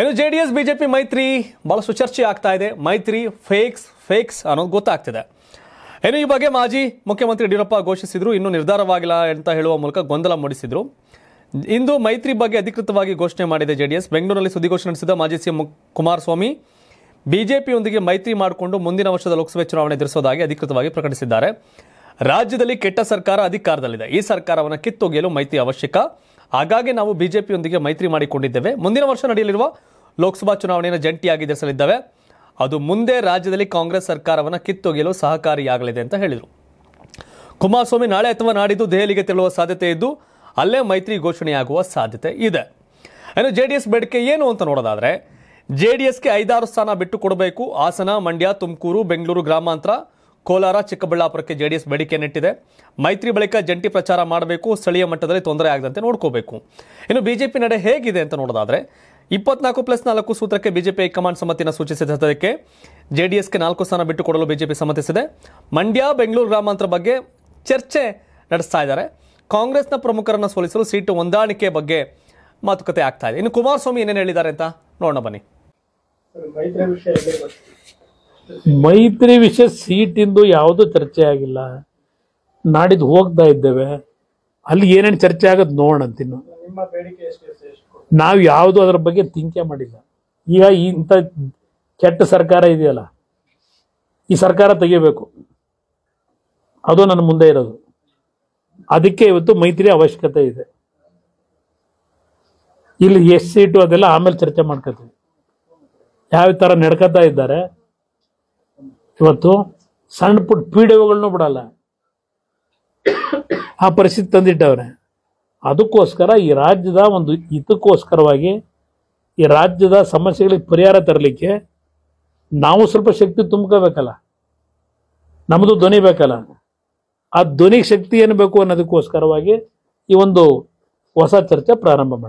ಇನ್ನು J D S BJP ಮೈತ್ರಿ ಬಹಳ ಚರ್ಚೆ ಆಗ್ತಾ ಇದೆ ಮೈತ್ರಿ ಫೇಕ್ಸ್ ಫೇಕ್ಸ್ ಅನ್ನೋದು ಗೊತ್ತಾಗ್ತಿದೆ ಏನು ಈ ಬಗ್ಗೆ ಮಾಜಿ ಮುಖ್ಯಮಂತ್ರಿ ಯಡಿಯೂರಪ್ಪ ಘೋಷಿಸಿದ್ರು ಇನ್ನೂ ನಿರ್ಧಾರವಾಗಿಲ್ಲ ಅಂತ ಹೇಳುವ ಮೂಲಕ ಗೊಂದಲ ಮೂಡಿಸಿದ್ರು ಇಂದು ಮೈತ್ರಿ ಬಗ್ಗೆ ಅಧಿಕೃತವಾಗಿ ಘೋಷಣೆ ಮಾಡಿದೆ ಜೆ ಡಿ ಎಸ್ ಬೆಂಗಳೂರಿನಲ್ಲಿ ಸುದ್ದಿಗೋಷ್ಠಿ ನಡೆಸಿದ ಮಾಜಿ ಸಿಎಂ ಕುಮಾರಸ್ವಾಮಿ ಬಿಜೆಪಿಯೊಂದಿಗೆ ಮೈತ್ರಿ ಮಾಡಿಕೊಂಡು ಮುಂದಿನ ವರ್ಷದ ಲೋಕಸಭೆ ಚುನಾವಣೆ ಎದುರಿಸೋದಾಗಿ ಅಧಿಕೃತವಾಗಿ ಪ್ರಕಟಿಸಿದ್ದಾರೆ ರಾಜ್ಯದಲ್ಲಿ ಕೆಟ್ಟ ಸರ್ಕಾರ ಅಧಿಕಾರದಲ್ಲಿದೆ ಈ ಸರ್ಕಾರವನ್ನು ಕಿತ್ತೊಗೆಯಲು ಮೈತ್ರಿ ಅವಶ್ಯಕ ಹಾಗಾಗಿ ನಾವು ಬಿಜೆಪಿಯೊಂದಿಗೆ ಮೈತ್ರಿ ಮಾಡಿಕೊಂಡಿದ್ದೇವೆ ಮುಂದಿನ ವರ್ಷ ನಡೆಯಲಿರುವ ಲೋಕಸಭಾ ಚುನಾವಣೆಯನ್ನು ಜಂಟಿಯಾಗಿ ಎದುರಿಸಲಿದ್ದಾವೆ ಅದು ಮುಂದೆ ರಾಜ್ಯದಲ್ಲಿ ಕಾಂಗ್ರೆಸ್ ಸರ್ಕಾರವನ್ನು ಕಿತ್ತೊಗೆಯಲು ಸಹಕಾರಿಯಾಗಲಿದೆ ಅಂತ ಹೇಳಿದರು ಕುಮಾರಸ್ವಾಮಿ ನಾಳೆ ಅಥವಾ ನಾಡಿದ್ದು ದೆಹಲಿಗೆ ತೆರಳುವ ಸಾಧ್ಯತೆ ಇದ್ದು ಅಲ್ಲೇ ಮೈತ್ರಿ ಘೋಷಣೆಯಾಗುವ ಸಾಧ್ಯತೆ ಇದೆ ಏನು ಜೆ ಡಿ ಎಸ್ ಬೇಡಿಕೆ ಏನು ಅಂತ ನೋಡೋದಾದರೆ ಜೆ ಡಿ ಎಸ್ಗೆ ಐದಾರು ಸ್ಥಾನ ಬಿಟ್ಟು ಕೊಡಬೇಕು ಹಾಸನ ಮಂಡ್ಯ ತುಮಕೂರು ಬೆಂಗಳೂರು ಗ್ರಾಮಾಂತರ ಕೋಲಾರ ಚಿಕ್ಕಬಳ್ಳಾಪುರಕ್ಕೆ ಜೆಡಿಎಸ್ ಬೇಡಿಕೆ ನೆಟ್ಟಿದೆ ಮೈತ್ರಿ ಬಳಿಕ ಜಂಟಿ ಪ್ರಚಾರ ಮಾಡಬೇಕು ಸ್ಥಳೀಯ ಮಟ್ಟದಲ್ಲಿ ತೊಂದರೆ ಆಗದಂತೆ ನೋಡ್ಕೋಬೇಕು ಇನ್ನು ಬಿಜೆಪಿ ನಡೆ ಹೇಗಿದೆ ಅಂತ ನೋಡೋದಾದ್ರೆ ಇಪ್ಪತ್ನಾಲ್ಕು ಪ್ಲಸ್ ನಾಲ್ಕು ಸೂತ್ರಕ್ಕೆ ಬಿಜೆಪಿ ಹೈಕಮಾಂಡ್ ಸಮ್ಮತಿಯನ್ನು ಜೆಡಿಎಸ್ ಜೆಡಿಎಸ್ಗೆ ನಾಲ್ಕು ಸ್ಥಾನ ಬಿಟ್ಟುಕೊಡಲು ಬಿಜೆಪಿ ಸಮ್ಮತಿಸಿದೆ ಮಂಡ್ಯ ಬೆಂಗಳೂರು ಗ್ರಾಮಾಂತರ ಬಗ್ಗೆ ಚರ್ಚೆ ನಡೆಸ್ತಾ ಇದ್ದಾರೆ ಕಾಂಗ್ರೆಸ್ನ ಪ್ರಮುಖರನ್ನು ಸೋಲಿಸಲು ಸೀಟು ಹೊಂದಾಣಿಕೆ ಬಗ್ಗೆ ಮಾತುಕತೆ ಆಗ್ತಾ ಇದೆ ಇನ್ನು ಕುಮಾರಸ್ವಾಮಿ ಏನೇನು ಹೇಳಿದ್ದಾರೆ ಅಂತ ನೋಡೋಣ ಬನ್ನಿ ಮೈತ್ರಿ ವಿಷಯ ಸೀಟಿಂದು ಯಾವುದೂ ಚರ್ಚೆ ಆಗಿಲ್ಲ ನಾಡಿದ್ದು ಹೋಗ್ತಾ ಇದ್ದೇವೆ ಅಲ್ಲಿ ಏನೇನು ಚರ್ಚೆ ಆಗೋದು ಇನ್ನು ನಾವು ಯಾವುದು ಅದ್ರ ಬಗ್ಗೆ ತಿಂಕೆ ಮಾಡಿಲ್ಲ ಈಗ ಇಂಥ ಕೆಟ್ಟ ಸರ್ಕಾರ ಇದೆಯಲ್ಲ ಈ ಸರ್ಕಾರ ತೆಗಿಬೇಕು ಅದು ನನ್ನ ಮುಂದೆ ಇರೋದು ಅದಕ್ಕೆ ಇವತ್ತು ಮೈತ್ರಿ ಅವಶ್ಯಕತೆ ಇದೆ ಇಲ್ಲಿ ಎಷ್ಟು ಸೀಟು ಅದೆಲ್ಲ ಆಮೇಲೆ ಚರ್ಚೆ ಮಾಡ್ಕೋತೀವಿ ಯಾವ ಥರ ನಡ್ಕೋತಾ ಇದ್ದಾರೆ ಇವತ್ತು ಸಣ್ಣ ಪುಟ್ಟ ಪೀಡೆಗಳನ್ನೂ ಬಿಡಲ್ಲ ಆ ಪರಿಸ್ಥಿತಿ ತಂದಿಟ್ಟವ್ರೆ ಅದಕ್ಕೋಸ್ಕರ ಈ ರಾಜ್ಯದ ಒಂದು ಹಿತಕ್ಕೋಸ್ಕರವಾಗಿ ಈ ರಾಜ್ಯದ ಸಮಸ್ಯೆಗಳಿಗೆ ಪರಿಹಾರ ತರಲಿಕ್ಕೆ ನಾವು ಸ್ವಲ್ಪ ಶಕ್ತಿ ತುಂಬ್ಕೋಬೇಕಲ್ಲ ನಮ್ಮದು ಧ್ವನಿ ಬೇಕಲ್ಲ ಆ ಧ್ವನಿಗೆ ಶಕ್ತಿ ಏನು ಬೇಕು ಅನ್ನೋದಕ್ಕೋಸ್ಕರವಾಗಿ ಈ ಒಂದು ಹೊಸ ಚರ್ಚೆ ಪ್ರಾರಂಭ ಮಾಡಿ